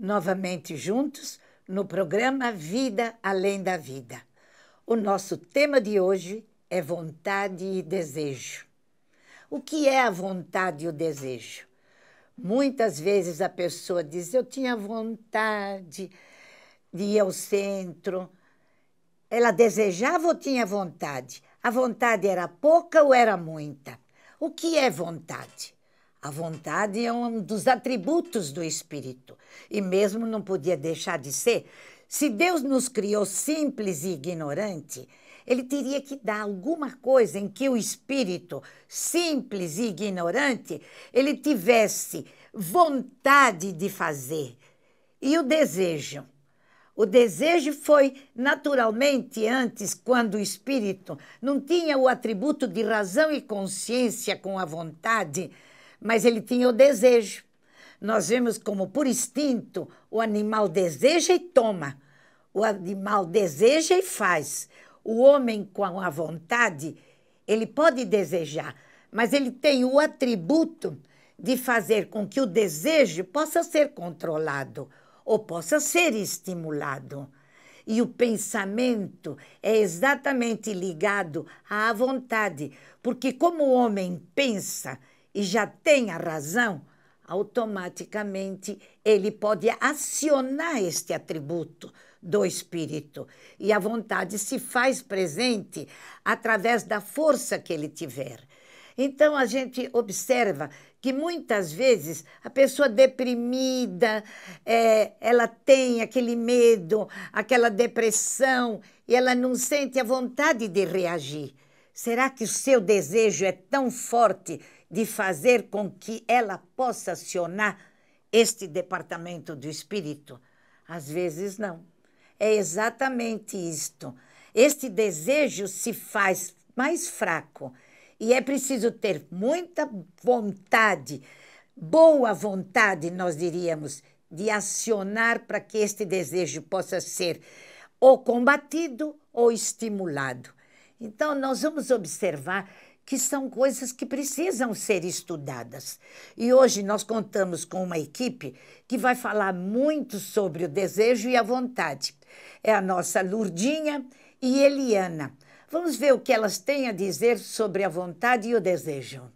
novamente juntos no programa Vida Além da Vida. O nosso tema de hoje é vontade e desejo. O que é a vontade e o desejo? Muitas vezes a pessoa diz: Eu tinha vontade de ir ao centro. Ela desejava ou tinha vontade? A vontade era pouca ou era muita? O que é vontade? A vontade é um dos atributos do espírito e mesmo não podia deixar de ser. Se Deus nos criou simples e ignorante, ele teria que dar alguma coisa em que o espírito simples e ignorante ele tivesse vontade de fazer e o desejo. O desejo foi naturalmente antes, quando o espírito não tinha o atributo de razão e consciência com a vontade, mas ele tinha o desejo. Nós vemos como, por instinto, o animal deseja e toma, o animal deseja e faz. O homem, com a vontade, ele pode desejar, mas ele tem o atributo de fazer com que o desejo possa ser controlado ou possa ser estimulado. E o pensamento é exatamente ligado à vontade, porque como o homem pensa, e já tem a razão, automaticamente ele pode acionar este atributo do espírito e a vontade se faz presente através da força que ele tiver. Então a gente observa que muitas vezes a pessoa deprimida, é, ela tem aquele medo, aquela depressão e ela não sente a vontade de reagir. Será que o seu desejo é tão forte de fazer com que ela possa acionar este departamento do espírito? Às vezes não. É exatamente isto. Este desejo se faz mais fraco e é preciso ter muita vontade, boa vontade, nós diríamos, de acionar para que este desejo possa ser ou combatido ou estimulado. Então, nós vamos observar que são coisas que precisam ser estudadas. E hoje nós contamos com uma equipe que vai falar muito sobre o desejo e a vontade. É a nossa Lurdinha e Eliana. Vamos ver o que elas têm a dizer sobre a vontade e o desejo.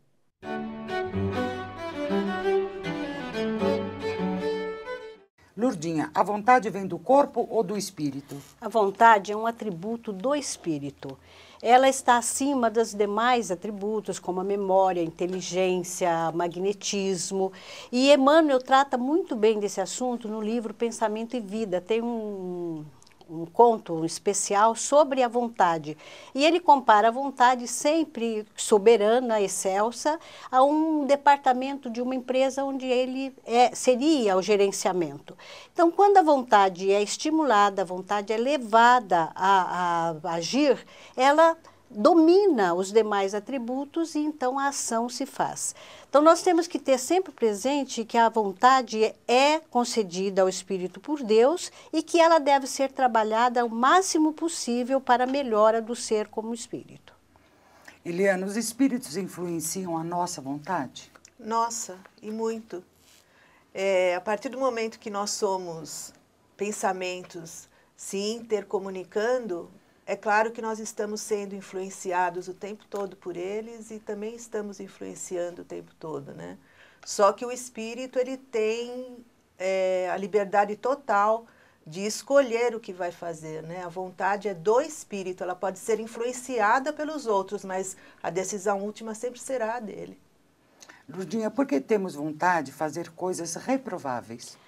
a vontade vem do corpo ou do espírito? A vontade é um atributo do espírito. Ela está acima dos demais atributos, como a memória, a inteligência, magnetismo. E Emmanuel trata muito bem desse assunto no livro Pensamento e Vida. Tem um, um conto especial sobre a vontade. E ele compara a vontade sempre soberana, excelsa, a um departamento de uma empresa onde ele é, seria o gerenciamento. Então, quando a vontade é estimulada, a vontade é levada a, a agir, ela domina os demais atributos e então a ação se faz. Então nós temos que ter sempre presente que a vontade é concedida ao espírito por Deus e que ela deve ser trabalhada o máximo possível para a melhora do ser como espírito. Eliana, os espíritos influenciam a nossa vontade? Nossa, e muito. É, a partir do momento que nós somos pensamentos se intercomunicando, é claro que nós estamos sendo influenciados o tempo todo por eles e também estamos influenciando o tempo todo, né? Só que o espírito ele tem é, a liberdade total de escolher o que vai fazer, né? A vontade é do espírito, ela pode ser influenciada pelos outros, mas a decisão última sempre será a dele. Lurdinha, por que temos vontade de fazer coisas reprováveis?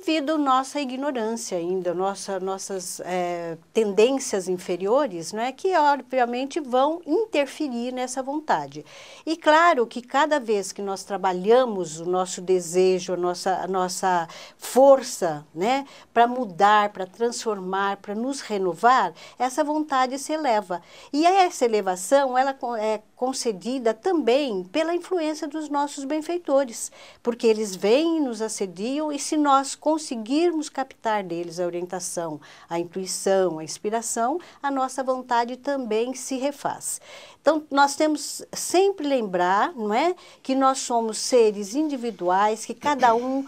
devido à nossa ignorância ainda, nossa, nossas é, tendências inferiores, é que obviamente vão interferir nessa vontade. E claro que cada vez que nós trabalhamos o nosso desejo, a nossa, a nossa força né, para mudar, para transformar, para nos renovar, essa vontade se eleva. E essa elevação ela é concedida também pela influência dos nossos benfeitores, porque eles vêm, nos assediam e se nós conseguirmos captar deles a orientação, a intuição, a inspiração, a nossa vontade também se refaz. Então, nós temos sempre lembrar, não é, que nós somos seres individuais, que cada um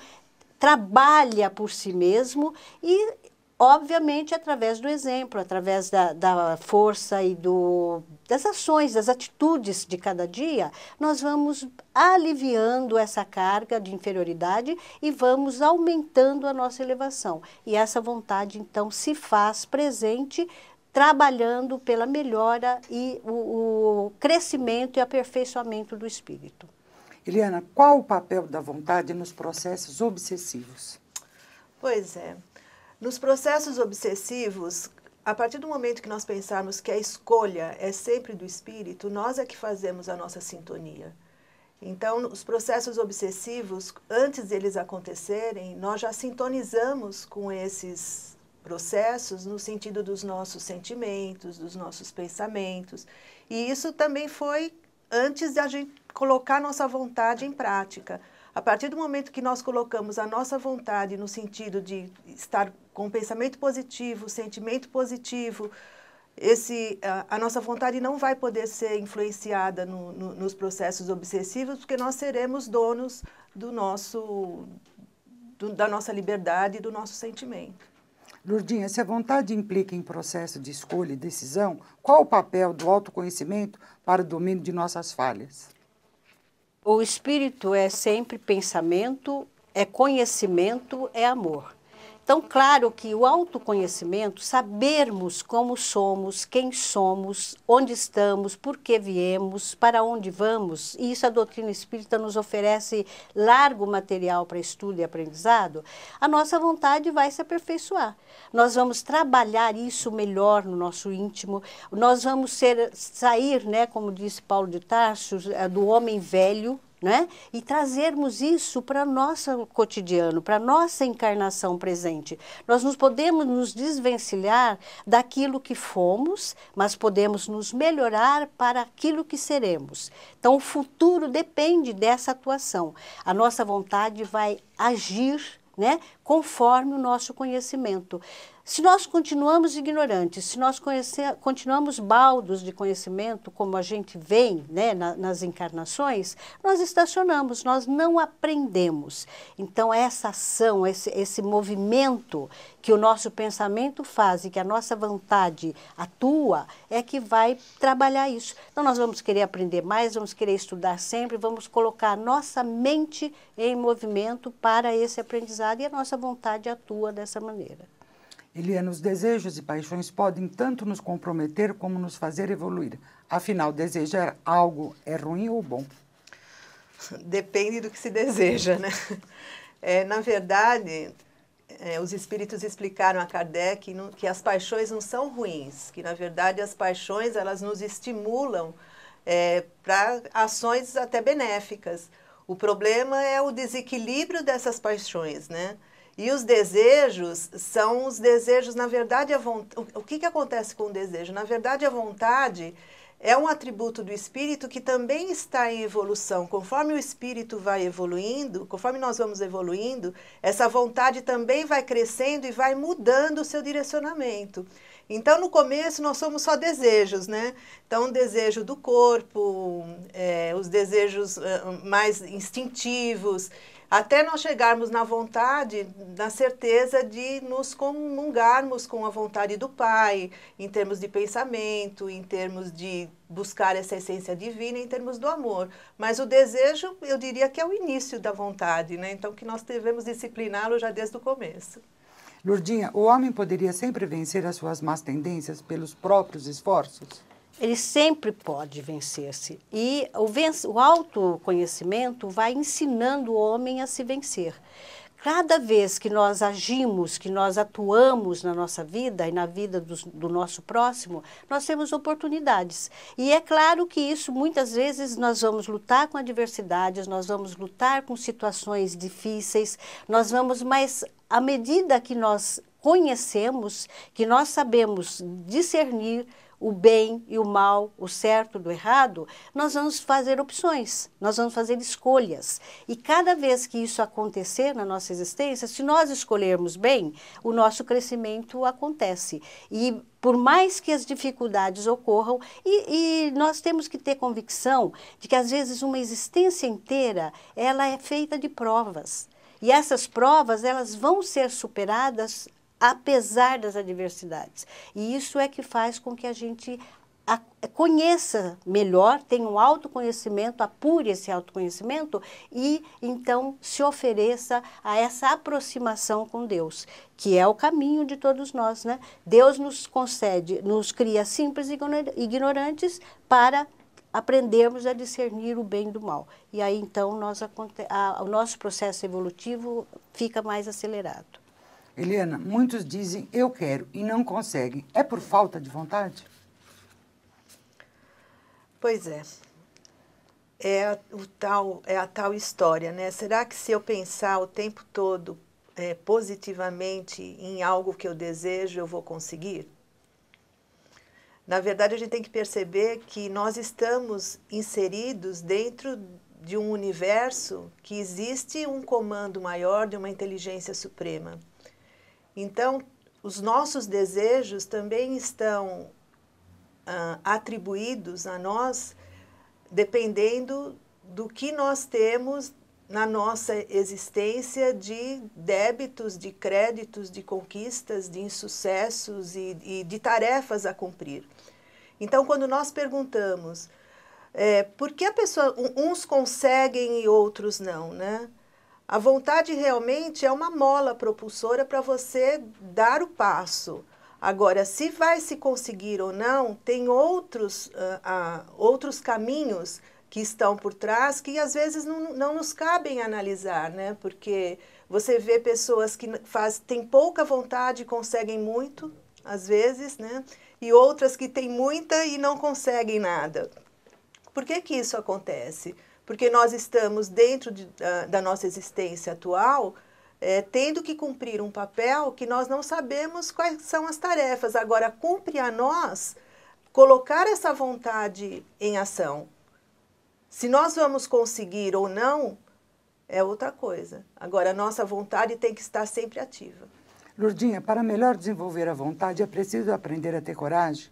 trabalha por si mesmo e Obviamente, através do exemplo, através da, da força e do, das ações, das atitudes de cada dia, nós vamos aliviando essa carga de inferioridade e vamos aumentando a nossa elevação. E essa vontade, então, se faz presente trabalhando pela melhora e o, o, crescimento e aperfeiçoamento do espírito. Eliana, qual o papel da vontade nos processos obsessivos? Pois é. Nos processos obsessivos, a partir do momento que nós pensarmos que a escolha é sempre do espírito, nós é que fazemos a nossa sintonia. Então, os processos obsessivos, antes deles acontecerem, nós já sintonizamos com esses processos no sentido dos nossos sentimentos, dos nossos pensamentos. E isso também foi antes de a gente colocar nossa vontade em prática. A partir do momento que nós colocamos a nossa vontade no sentido de estar com pensamento positivo, sentimento positivo, esse, a, a, nossa vontade não vai poder ser influenciada no, no, nos processos obsessivos, porque nós seremos donos do nosso, do, da nossa liberdade e do nosso sentimento. Lurdinha, se a vontade implica em processo de escolha e decisão, qual o papel do autoconhecimento para o domínio de nossas falhas? O espírito é sempre pensamento, é conhecimento, é amor. Então, claro que o autoconhecimento, sabermos como somos, quem somos, onde estamos, por que viemos, para onde vamos, e isso a doutrina espírita nos oferece largo material para estudo e aprendizado, a nossa vontade vai se aperfeiçoar. Nós vamos trabalhar isso melhor no nosso íntimo, nós vamos ser, sair, né, como disse Paulo de Tarso, eh, do homem velho, né? E trazermos isso para nosso cotidiano, para nossa encarnação presente. Nós nos podemos nos desvencilhar daquilo que fomos, mas podemos nos melhorar para aquilo que seremos. Então, o futuro depende dessa atuação. A nossa vontade vai agir né? conforme o nosso conhecimento. Se nós continuamos ignorantes, se nós conhecer, continuamos baldos de conhecimento, como a gente vem né, na, nas encarnações, nós estacionamos, nós não aprendemos. Então, essa ação, esse, esse movimento que o nosso pensamento faz e que a nossa vontade atua, é que vai trabalhar isso. Então, nós vamos querer aprender mais, vamos querer estudar sempre, vamos colocar a nossa mente em movimento para esse aprendizado e a nossa vontade atua dessa maneira. Eliana, é os desejos e paixões podem tanto nos comprometer como nos fazer evoluir. Afinal, desejar algo é ruim ou bom? Depende do que se deseja, né? É, na verdade, é, os espíritos explicaram a Kardec que, não, que as paixões não são ruins, que na verdade as paixões elas nos estimulam é, para ações até benéficas. O problema é o desequilíbrio dessas paixões, né? E os desejos são os desejos, na verdade, a vontade. O que, que acontece com o desejo? Na verdade, a vontade é um atributo do espírito que também está em evolução. Conforme o espírito vai evoluindo, conforme nós vamos evoluindo, essa vontade também vai crescendo e vai mudando o seu direcionamento. Então, no começo, nós somos só desejos, né? Então, o desejo do corpo, é, os desejos mais instintivos até nós chegarmos na vontade, na certeza de nos comungarmos com a vontade do Pai, em termos de pensamento, em termos de buscar essa essência divina, em termos do amor. Mas o desejo, eu diria que é o início da vontade, né? Então que nós devemos discipliná-lo já desde o começo. Lurdinha, o homem poderia sempre vencer as suas más tendências pelos próprios esforços? ele sempre pode vencer-se. E o, venc o autoconhecimento vai ensinando o homem a se vencer. Cada vez que nós agimos, que nós atuamos na nossa vida e na vida do, do, nosso próximo, nós temos oportunidades. E é claro que isso, muitas vezes, nós vamos lutar com adversidades, nós vamos lutar com situações difíceis, nós vamos, mas à medida que nós conhecemos, que nós sabemos discernir, o bem e o mal, o certo do errado, nós vamos fazer opções, nós vamos fazer escolhas. E cada vez que isso acontecer na nossa existência, se nós escolhermos bem, o nosso crescimento acontece. E por mais que as dificuldades ocorram, e, e, nós temos que ter convicção de que às vezes uma existência inteira ela é feita de provas. E essas provas elas vão ser superadas apesar das adversidades. E isso é que faz com que a gente a, conheça melhor, tenha um autoconhecimento, apure esse autoconhecimento e então se ofereça a essa aproximação com Deus, que é o caminho de todos nós, né? Deus nos concede, nos cria simples e ignorantes para aprendermos a discernir o bem do mal. E aí então nós, a, o nosso processo evolutivo fica mais acelerado. Helena, muitos dizem eu quero e não conseguem. É por falta de vontade? Pois é. É a, o tal, é a tal história, né? Será que se eu pensar o tempo todo é, positivamente em algo que eu desejo, eu vou conseguir? Na verdade, a gente tem que perceber que nós estamos inseridos dentro de um universo que existe um comando maior de uma inteligência suprema. Então, os nossos desejos também estão atribuídos a nós dependendo do que nós temos na nossa existência de débitos, de créditos, de conquistas, de insucessos e, e de tarefas a cumprir. Então, quando nós perguntamos é, por que a pessoa, uns conseguem e outros não, né? A vontade realmente é uma mola propulsora para você dar o passo. Agora, se vai se conseguir ou não, tem outros, uh, uh, outros caminhos que estão por trás que às vezes não, não nos cabem analisar, né? Porque você vê pessoas que faz, têm pouca vontade e conseguem muito, às vezes, né? E outras que têm muita e não conseguem nada. Por que, que isso acontece? porque nós estamos, dentro de, da, ah, da, nossa existência atual, é, tendo que cumprir um papel que nós não sabemos quais são as tarefas. Agora, cumpre a nós colocar essa vontade em ação. Se nós vamos conseguir ou não, é outra coisa. Agora, a nossa vontade tem que estar sempre ativa. Lourdinha, para melhor desenvolver a vontade, é preciso aprender a ter coragem?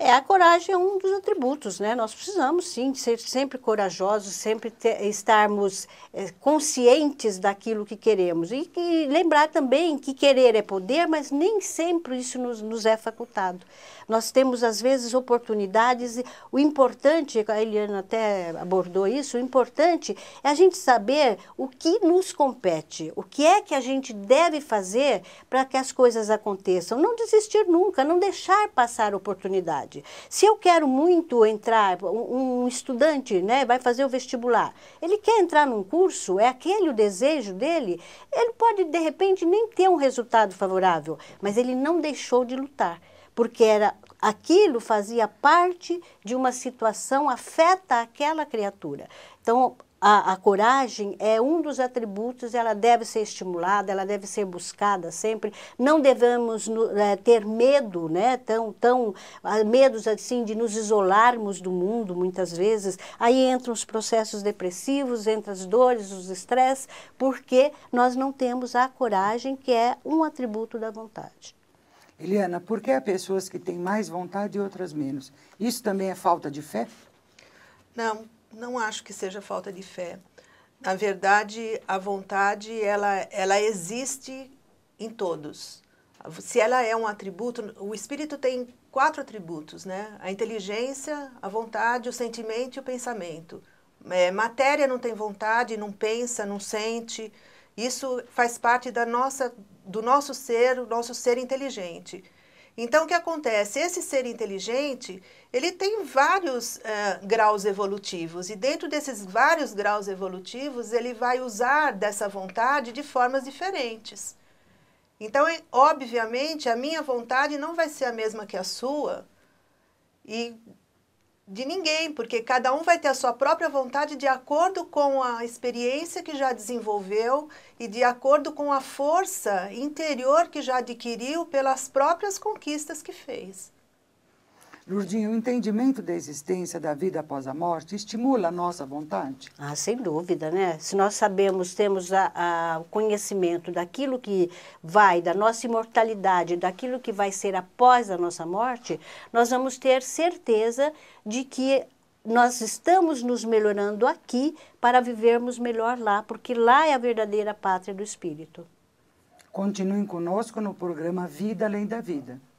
É, a coragem é um dos atributos, né? Nós precisamos, sim, ser sempre corajosos, sempre ter, estarmos é, conscientes daquilo que queremos. E, e, lembrar também que querer é poder, mas nem sempre isso nos, nos é facultado. Nós temos, às vezes, oportunidades. e O importante, a Eliana até abordou isso, o importante é a gente saber o que nos compete, o que é que a gente deve fazer para que as coisas aconteçam. Não desistir nunca, não deixar passar oportunidades faculdade. Se eu quero muito entrar, um, um estudante né, vai fazer o vestibular, ele quer entrar num curso, é aquele o desejo dele, ele pode de repente nem ter um resultado favorável, mas ele não deixou de lutar, porque era aquilo fazia parte de uma situação afeta aquela criatura. Então, a, a, coragem é um dos atributos, ela deve ser estimulada, ela deve ser buscada sempre. Não devemos é, ter medo, né? Tão, tão ah, medos assim de nos isolarmos do mundo muitas vezes. Aí entram os processos depressivos, entram as dores, os estresses, porque nós não temos a coragem, que é um atributo da vontade. Eliana, por que há pessoas que têm mais vontade e outras menos? Isso também é falta de fé? Não, não acho que seja falta de fé. Na verdade, a vontade ela, ela existe em todos. Se ela é um atributo, o espírito tem quatro atributos, né? A inteligência, a vontade, o sentimento e o pensamento. É, matéria não tem vontade, não pensa, não sente. Isso faz parte da nossa, do nosso ser, o nosso ser inteligente. Então, o que acontece? Esse ser inteligente, ele tem vários uh, graus evolutivos, e dentro desses vários graus evolutivos, ele vai usar dessa vontade de formas diferentes. Então, é, obviamente, a minha vontade não vai ser a mesma que a sua, e de ninguém, porque cada um vai ter a sua própria vontade de acordo com a experiência que já desenvolveu e de acordo com a força interior que já adquiriu pelas próprias conquistas que fez. Lurdinho, o entendimento da existência da vida após a morte estimula a nossa vontade? Ah, sem dúvida, né? Se nós sabemos, temos o conhecimento daquilo que vai, da nossa imortalidade, daquilo que vai ser após a nossa morte, nós vamos ter certeza de que nós estamos nos melhorando aqui para vivermos melhor lá, porque lá é a verdadeira pátria do espírito. Continuem conosco no programa Vida Além da Vida.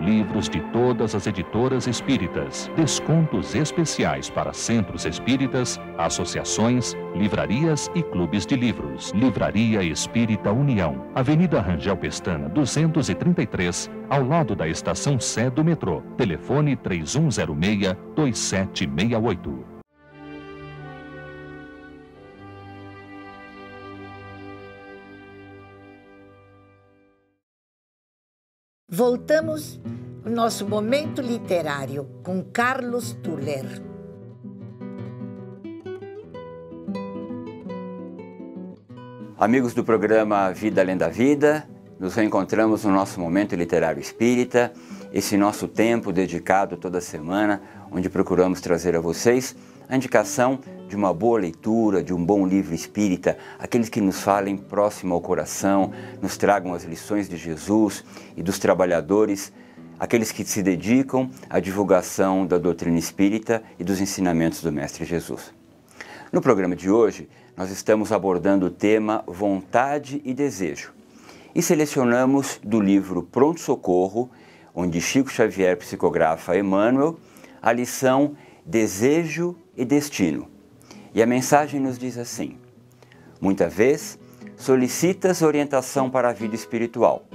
livros de todas as editoras espíritas, descontos especiais para centros espíritas, associações, livrarias e clubes de livros. Livraria Espírita União, Avenida Rangel Pestana, 233, ao lado da estação Sé do metrô. Telefone 3106 2768. Voltamos ao nosso momento literário com Carlos Tuller. Amigos do programa Vida Além da Vida, nos reencontramos no nosso momento literário espírita, esse nosso tempo dedicado toda semana, onde procuramos trazer a vocês a indicação de uma boa leitura, de um bom livro espírita, aqueles que nos falem próximo ao coração, nos tragam as lições de Jesus e dos trabalhadores, aqueles que se dedicam à divulgação da doutrina espírita e dos ensinamentos do Mestre Jesus. No programa de hoje, nós estamos abordando o tema vontade e desejo e selecionamos do livro Pronto Socorro, onde Chico Xavier psicografa Emmanuel, a lição Desejo e destino. E a mensagem nos diz assim: Muita vez solicitas orientação para a vida espiritual.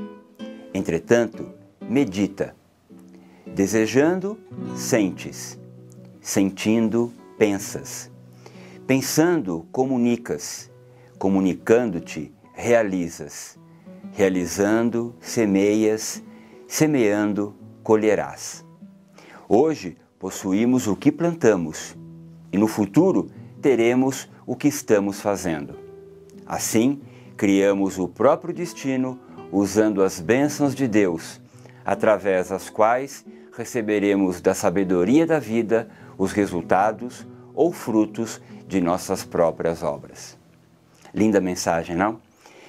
Entretanto, medita. Desejando, sentes. Sentindo, pensas. Pensando, comunicas. Comunicando-te, realizas. Realizando, semeias. Semeando, colherás. Hoje possuímos o que plantamos e no futuro teremos o que estamos fazendo. Assim, criamos o próprio destino usando as bênçãos de Deus, através das quais receberemos da sabedoria da vida os resultados ou frutos de nossas próprias obras. Linda mensagem, não?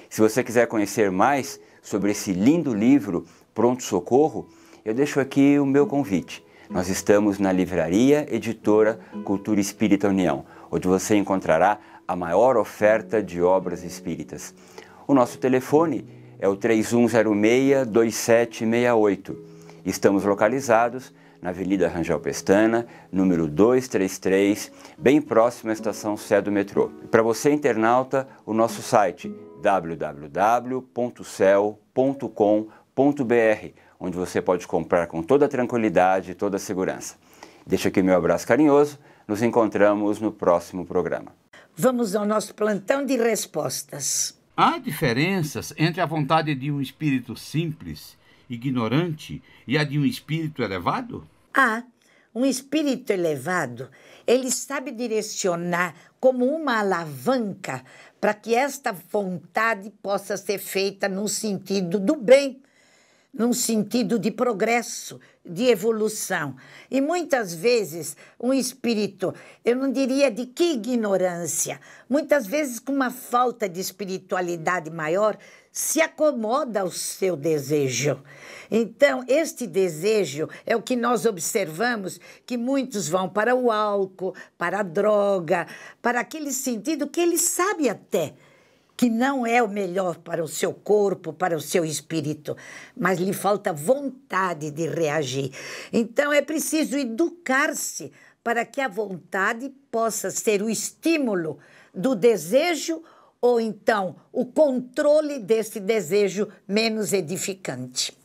Se você quiser conhecer mais sobre esse lindo livro, Pronto Socorro, eu deixo aqui o meu convite nós estamos na Livraria Editora Cultura Espírita União, onde você encontrará a maior oferta de obras espíritas. O nosso telefone é o 3106-2768. Estamos localizados na Avenida Rangel Pestana, número 233, bem próximo à estação Sé do metrô. Para você, internauta, o nosso site www.cel.com.br onde você pode comprar com toda tranquilidade e toda segurança. Deixo aqui meu abraço carinhoso, nos encontramos no próximo programa. Vamos ao nosso plantão de respostas. Há diferenças entre a vontade de um espírito simples, ignorante, e a de um espírito elevado? Há. Um espírito elevado, ele sabe direcionar como uma alavanca para que esta vontade possa ser feita no sentido do bem num sentido de progresso, de evolução. E muitas vezes um espírito, eu não diria de que ignorância, muitas vezes com uma falta de espiritualidade maior, se acomoda ao seu desejo. Então, este desejo é o que nós observamos que muitos vão para o álcool, para a droga, para aquele sentido que ele sabe até que não é o melhor para o seu corpo, para o seu espírito, mas lhe falta vontade de reagir. Então é preciso educar-se para que a vontade possa ser o estímulo do desejo ou então o controle desse desejo menos edificante.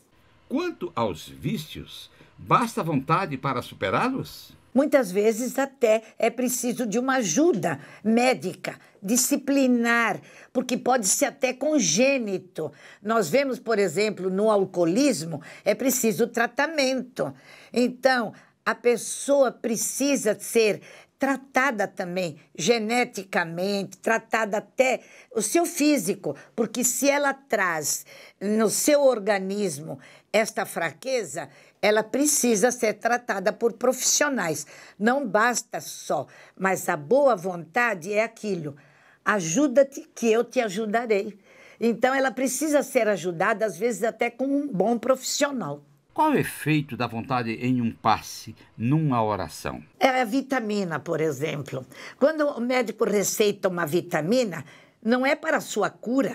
Quanto aos vícios, basta vontade para superá-los? Muitas vezes até é preciso de uma ajuda médica, disciplinar, porque pode ser até congênito. Nós vemos, por exemplo, no alcoolismo, é preciso tratamento. Então, a pessoa precisa ser tratada também geneticamente, tratada até o seu físico, porque se ela traz no seu organismo esta fraqueza, ela precisa ser tratada por profissionais. Não basta só, mas a boa vontade é aquilo. Ajuda-te que eu te ajudarei. Então ela precisa ser ajudada, às vezes até com um bom profissional. Qual é o efeito da vontade em um passe, numa oração? É a vitamina, por exemplo. Quando o médico receita uma vitamina, não é para a sua cura,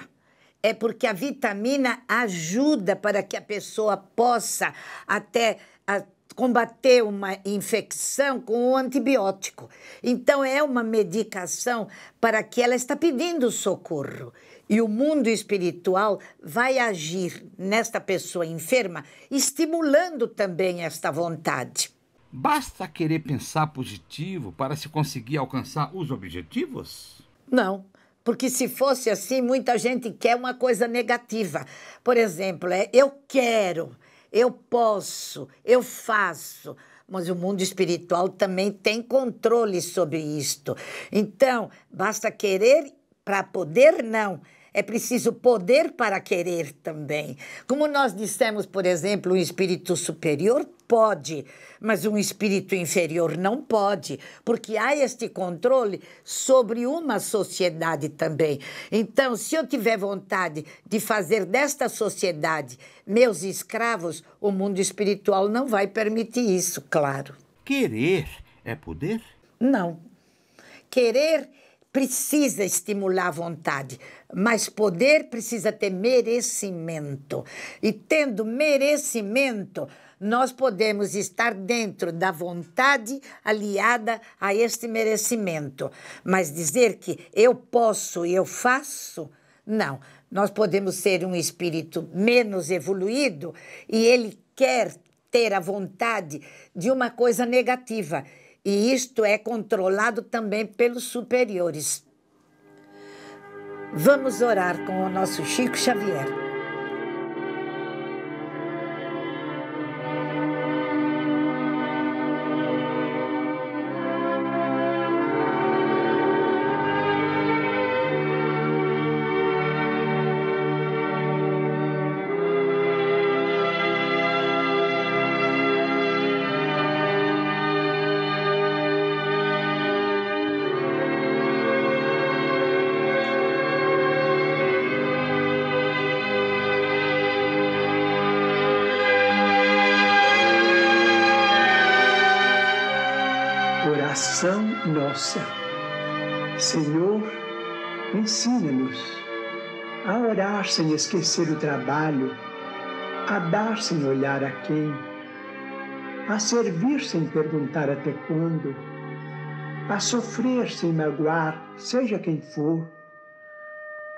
é porque a vitamina ajuda para que a pessoa possa até combater uma infecção com o antibiótico. Então é uma medicação para que ela está pedindo socorro. E o mundo espiritual vai agir nesta pessoa enferma, estimulando também esta vontade. Basta querer pensar positivo para se conseguir alcançar os objetivos? Não, porque se fosse assim, muita gente quer uma coisa negativa. Por exemplo, é eu quero, eu posso, eu faço. Mas o mundo espiritual também tem controle sobre isto. Então, basta querer para poder não é preciso poder para querer também. Como nós dissemos, por exemplo, um espírito superior pode, mas um espírito inferior não pode, porque há este controle sobre uma sociedade também. Então, se eu tiver vontade de fazer desta sociedade meus escravos, o mundo espiritual não vai permitir isso, claro. Querer é poder? Não. Querer é precisa estimular a vontade, mas poder precisa ter merecimento. E tendo merecimento, nós podemos estar dentro da vontade aliada a este merecimento. Mas dizer que eu posso e eu faço, não. Nós podemos ser um espírito menos evoluído e ele quer ter a vontade de uma coisa negativa e isto é controlado também pelos superiores. Vamos orar com o nosso Chico Xavier. falsa. Senhor, ensina-nos a orar sem esquecer o trabalho, a dar sem olhar a quem, a servir sem perguntar até quando, a sofrer sem magoar, seja quem for,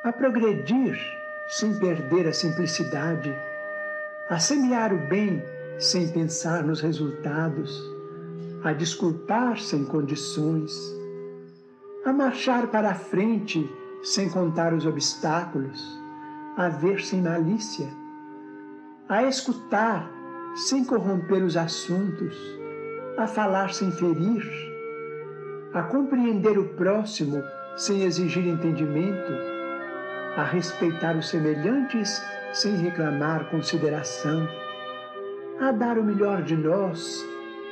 a progredir sem perder a simplicidade, a semear o bem sem pensar nos resultados a desculpar sem condições, a marchar para a frente sem contar os obstáculos, a ver sem malícia, a escutar sem corromper os assuntos, a falar sem ferir, a compreender o próximo sem exigir entendimento, a respeitar os semelhantes sem reclamar consideração, a dar o melhor de nós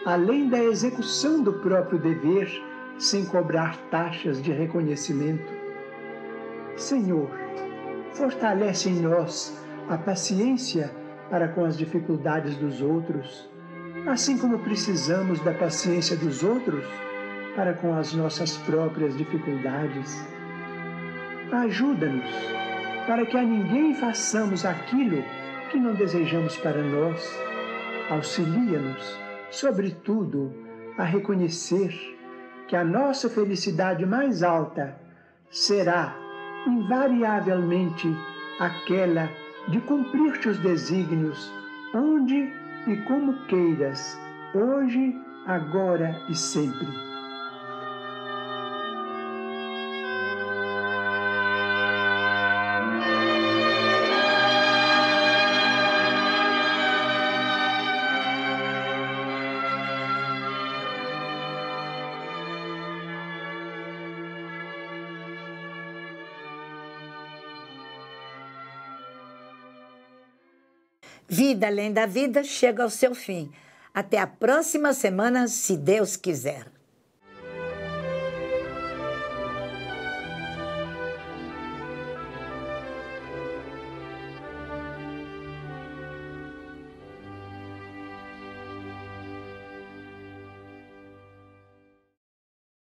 além da execução do próprio dever, sem cobrar taxas de reconhecimento. Senhor, fortalece em nós a paciência para com as dificuldades dos outros, assim como precisamos da paciência dos outros para com as nossas próprias dificuldades. Ajuda-nos para que a ninguém façamos aquilo que não desejamos para nós. Auxilia-nos sobretudo, a reconhecer que a nossa felicidade mais alta será, invariavelmente, aquela de cumprir teus desígnios, onde e como queiras, hoje, agora e sempre. Vida Além da Vida chega ao seu fim. Até a próxima semana, se Deus quiser.